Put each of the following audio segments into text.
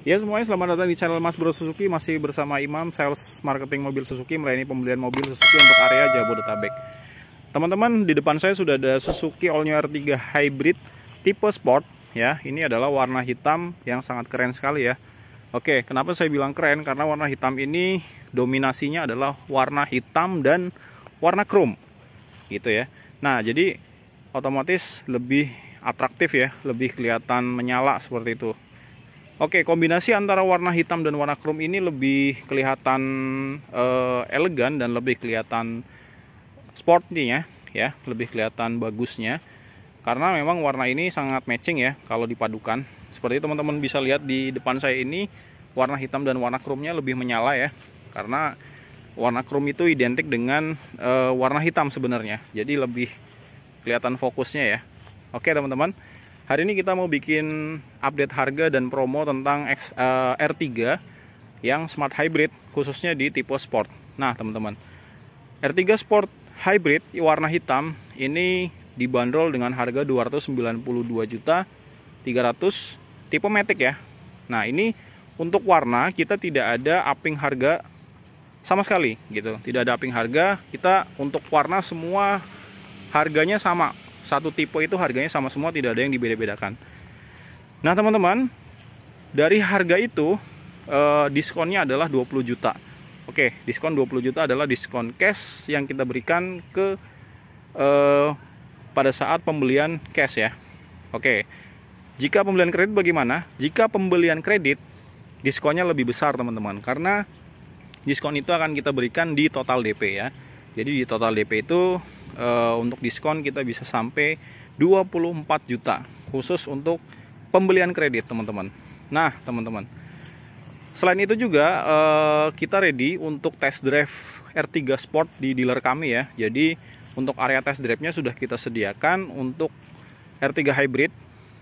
Ya semuanya selamat datang di channel Mas Bro Suzuki Masih bersama Imam, sales marketing mobil Suzuki Melayani pembelian mobil Suzuki untuk area Jabodetabek Teman-teman, di depan saya sudah ada Suzuki All New R3 Hybrid Tipe Sport ya. Ini adalah warna hitam yang sangat keren sekali ya Oke, kenapa saya bilang keren? Karena warna hitam ini dominasinya adalah warna hitam dan warna chrome Gitu ya Nah, jadi otomatis lebih atraktif ya Lebih kelihatan menyala seperti itu Oke, kombinasi antara warna hitam dan warna krom ini lebih kelihatan uh, elegan dan lebih kelihatan sportnya ya, ya, lebih kelihatan bagusnya. Karena memang warna ini sangat matching ya kalau dipadukan. Seperti teman-teman bisa lihat di depan saya ini warna hitam dan warna kromnya lebih menyala ya. Karena warna krom itu identik dengan uh, warna hitam sebenarnya. Jadi lebih kelihatan fokusnya ya. Oke, teman-teman. Hari ini kita mau bikin update harga dan promo tentang X, uh, eh, R3 yang smart hybrid khususnya di tipe sport. Nah, teman-teman. R3 Sport Hybrid warna hitam ini dibanderol dengan harga 292 juta 300 tipe matic ya. Nah, ini untuk warna kita tidak ada uping harga sama sekali gitu. Tidak ada uping harga, kita untuk warna semua harganya sama satu tipe itu harganya sama semua tidak ada yang dibeda-bedakan nah teman-teman dari harga itu eh, diskonnya adalah 20 juta oke diskon 20 juta adalah diskon cash yang kita berikan ke eh, pada saat pembelian cash ya oke jika pembelian kredit bagaimana jika pembelian kredit diskonnya lebih besar teman-teman karena diskon itu akan kita berikan di total DP ya jadi di total DP itu e, untuk diskon kita bisa sampai 24 juta khusus untuk pembelian kredit teman-teman. Nah teman-teman, selain itu juga e, kita ready untuk test drive R3 Sport di dealer kami ya. Jadi untuk area test drive-nya sudah kita sediakan untuk R3 Hybrid.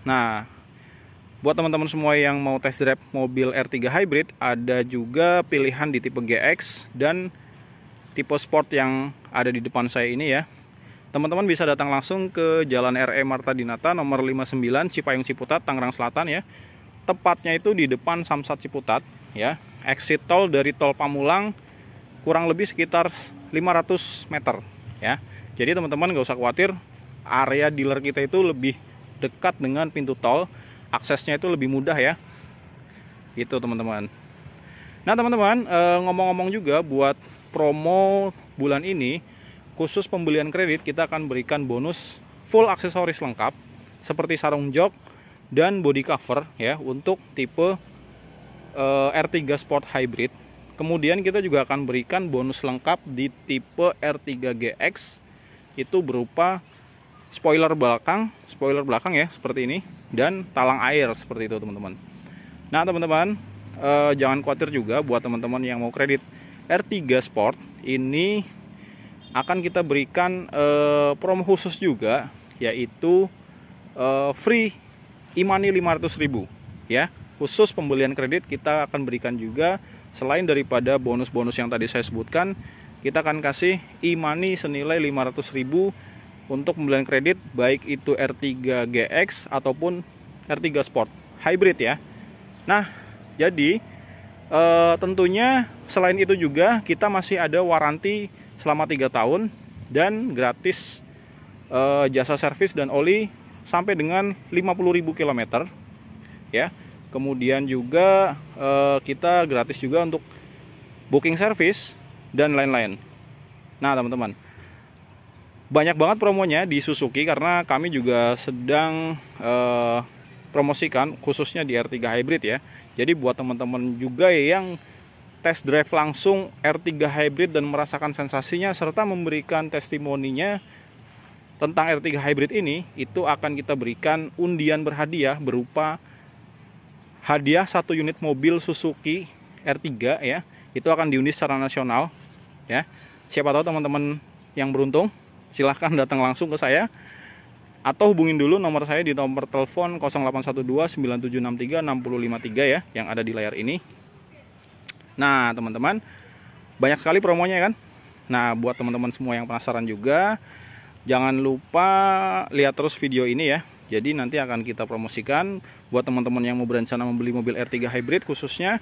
Nah, buat teman-teman semua yang mau test drive mobil R3 Hybrid, ada juga pilihan di tipe GX dan tipe sport yang ada di depan saya ini ya teman-teman bisa datang langsung ke Jalan RE Marta Dinata nomor 59 Cipayung Ciputat Tangerang Selatan ya tepatnya itu di depan Samsat Ciputat ya exit tol dari tol Pamulang kurang lebih sekitar 500 meter ya jadi teman-teman nggak usah khawatir area dealer kita itu lebih dekat dengan pintu tol aksesnya itu lebih mudah ya itu teman-teman nah teman-teman eh, ngomong-ngomong juga buat promo bulan ini khusus pembelian kredit kita akan berikan bonus full aksesoris lengkap seperti sarung jok dan body cover ya untuk tipe uh, eh, R3 Sport Hybrid. Kemudian kita juga akan berikan bonus lengkap di tipe R3 GX itu berupa spoiler belakang, spoiler belakang ya seperti ini dan talang air seperti itu teman-teman. Nah teman-teman uh, jangan khawatir juga buat teman-teman yang mau kredit R3 Sport ini akan kita berikan promosus eh, promo khusus juga yaitu eh, free imani 500.000 ya khusus pembelian kredit kita akan berikan juga selain daripada bonus-bonus yang tadi saya sebutkan kita akan kasih imani e senilai 500.000 untuk pembelian kredit baik itu R3 GX ataupun R3 Sport hybrid ya nah jadi e, tentunya selain itu juga kita masih ada waranti selama 3 tahun dan gratis uh, jasa servis dan oli sampai dengan 50.000 km ya. Kemudian juga uh, kita gratis juga untuk booking service dan lain-lain. Nah, teman-teman, banyak banget promonya di Suzuki karena kami juga sedang uh, promosikan khususnya di R3 hybrid ya. Jadi buat teman-teman juga yang tes drive langsung R3 hybrid dan merasakan sensasinya serta memberikan testimoninya tentang R3 hybrid ini itu akan kita berikan undian berhadiah berupa hadiah satu unit mobil Suzuki R3 ya itu akan diundi secara nasional ya siapa tahu teman-teman yang beruntung silahkan datang langsung ke saya atau hubungin dulu nomor saya di nomor telepon 0812 9763 653 ya yang ada di layar ini Nah teman-teman banyak sekali promonya ya kan. Nah buat teman-teman semua yang penasaran juga jangan lupa lihat terus video ini ya. Jadi nanti akan kita promosikan buat teman-teman yang mau berencana membeli mobil R3 hybrid khususnya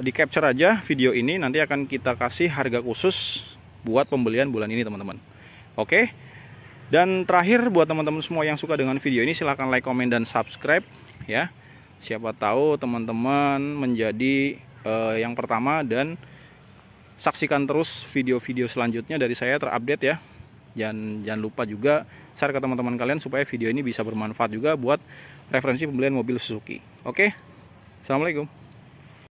di capture aja video ini nanti akan kita kasih harga khusus buat pembelian bulan ini teman-teman. Oke. Dan terakhir buat teman-teman semua yang suka dengan video ini silahkan like, komen, dan subscribe ya. Siapa tahu teman-teman menjadi uh, yang pertama dan saksikan terus video-video selanjutnya dari saya terupdate ya. Dan jangan lupa juga share ke teman-teman kalian supaya video ini bisa bermanfaat juga buat referensi pembelian mobil Suzuki. Oke. Assalamualaikum.